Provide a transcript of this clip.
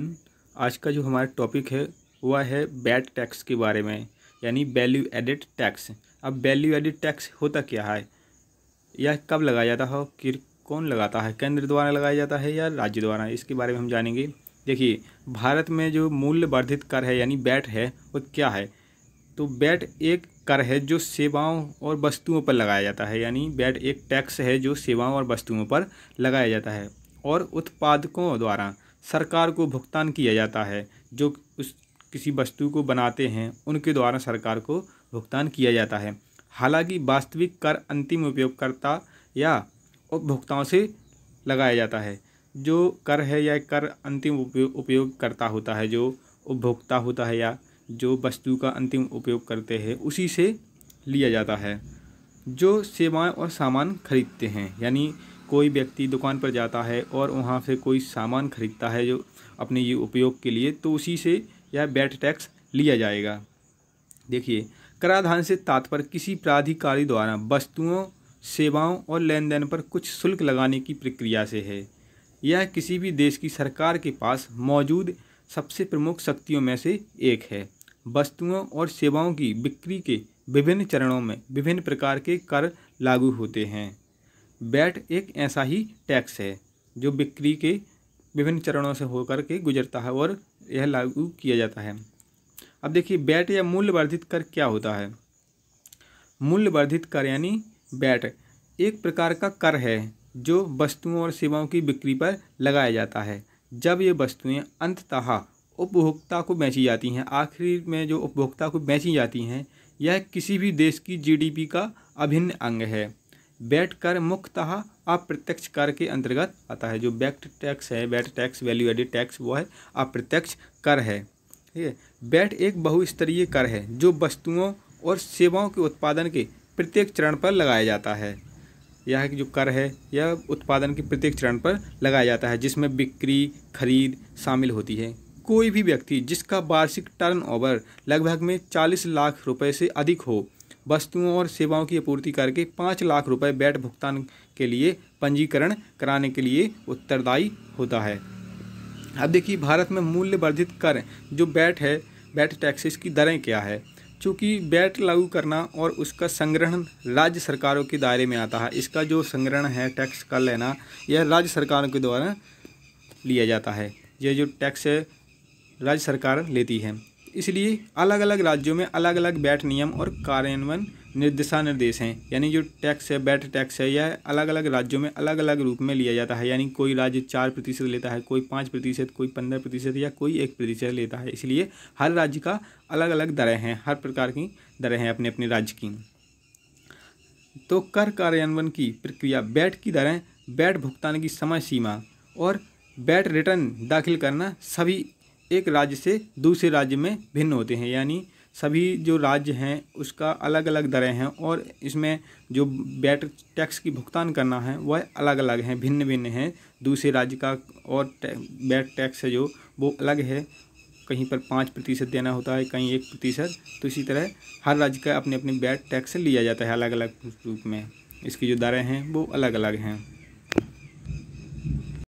आज का जो हमारा टॉपिक है वह है बैट टैक्स के बारे में यानी वैल्यू एडिड टैक्स अब वैल्यू एडिड टैक्स होता क्या है यह कब लगाया जाता है कि कौन लगाता है केंद्र द्वारा लगाया जाता है या राज्य द्वारा इसके बारे में हम जानेंगे देखिए भारत में जो मूल्य वर्धित कर है यानी बैट है वो क्या है तो बैट एक कर है जो सेवाओं और वस्तुओं पर लगाया जाता है यानी बैट एक टैक्स है जो सेवाओं और वस्तुओं पर लगाया जाता है और उत्पादकों द्वारा सरकार को भुगतान किया जाता है जो उस किसी वस्तु को बनाते हैं उनके द्वारा सरकार को भुगतान किया जाता है हालांकि वास्तविक कर अंतिम उपयोगकर्ता या उपभोक्ताओं से लगाया जाता है जो कर है या कर अंतिम उपयोगकर्ता होता है जो उपभोक्ता होता है या जो वस्तु का अंतिम उपयोग करते हैं उसी से लिया जाता है जो सेवाएं और सामान खरीदते हैं यानी कोई व्यक्ति दुकान पर जाता है और वहाँ से कोई सामान खरीदता है जो अपने ये उपयोग के लिए तो उसी से यह बैट टैक्स लिया जाएगा देखिए कराधान से तात्पर्य किसी प्राधिकारी द्वारा वस्तुओं सेवाओं और लेन देन पर कुछ शुल्क लगाने की प्रक्रिया से है यह किसी भी देश की सरकार के पास मौजूद सबसे प्रमुख शक्तियों में से एक है वस्तुओं और सेवाओं की बिक्री के विभिन्न चरणों में विभिन्न प्रकार के कर लागू होते हैं बैट एक ऐसा ही टैक्स है जो बिक्री के विभिन्न चरणों से होकर के गुजरता है और यह लागू किया जाता है अब देखिए बैट या मूल्य वर्धित कर क्या होता है मूल्य वर्धित कर यानी बैट एक प्रकार का कर है जो वस्तुओं और सेवाओं की बिक्री पर लगाया जाता है जब ये वस्तुएं अंततः उपभोक्ता को बेची जाती हैं आखिरी में जो उपभोक्ता को बेची जाती हैं यह किसी भी देश की जीडीपी का अभिन्न अंग है बैट कर मुख्यतः अप्रत्यक्ष कर के अंतर्गत आता है जो बैट टैक्स है VAT tax value added tax वो है अप्रत्यक्ष कर है ठीक है बैट एक बहुस्तरीय कर है जो वस्तुओं और सेवाओं के उत्पादन के प्रत्येक चरण पर लगाया जाता है यह जो कर है यह उत्पादन के प्रत्येक चरण पर लगाया जाता है जिसमें बिक्री खरीद शामिल होती है कोई भी व्यक्ति जिसका वार्षिक टर्नओवर लगभग में 40 लाख रुपए से अधिक हो वस्तुओं और सेवाओं की आपूर्ति करके पाँच लाख रुपए बैट भुगतान के लिए पंजीकरण कराने के लिए उत्तरदायी होता है अब देखिए भारत में मूल्य वर्धित कर जो बैट है बैट टैक्सेस की दरें क्या है चूँकि बैट लागू करना और उसका संग्रहण राज्य सरकारों के दायरे में आता है इसका जो संग्रहण है टैक्स का लेना यह राज्य सरकारों के द्वारा लिया जाता है यह जो टैक्स है राज्य सरकार लेती है इसलिए अलग अलग राज्यों में अलग अलग बैट नियम और कार्यान्वयन निर्दिशा निर्देश हैं यानी जो टैक्स है बैट टैक्स है यह अलग अलग राज्यों में अलग अलग रूप में लिया जाता है यानी कोई राज्य चार प्रतिशत लेता है कोई पाँच प्रतिशत कोई पंद्रह प्रतिशत या कोई एक प्रतिशत लेता है इसलिए हर राज्य का अलग अलग दरें हैं हर प्रकार की दरें हैं अपने अपने राज्य की तो कर कार्यान्वयन की प्रक्रिया बैट की दरें बैट भुगतान की समय सीमा और बैट रिटर्न दाखिल करना सभी एक राज्य से दूसरे राज्य में भिन्न होते हैं यानी सभी जो राज्य हैं उसका अलग अलग दरें हैं और इसमें जो बैट टैक्स की भुगतान करना है वह अलग अलग हैं भिन्न भिन्न हैं दूसरे राज्य का और बैट टैक्स है जो वो अलग है कहीं पर पाँच प्रतिशत देना होता है कहीं एक प्रतिशत तो इसी तरह हर राज्य का अपने अपने बैट टैक्स लिया जाता है अलग अलग रूप में इसकी जो दरें हैं वो अलग अलग हैं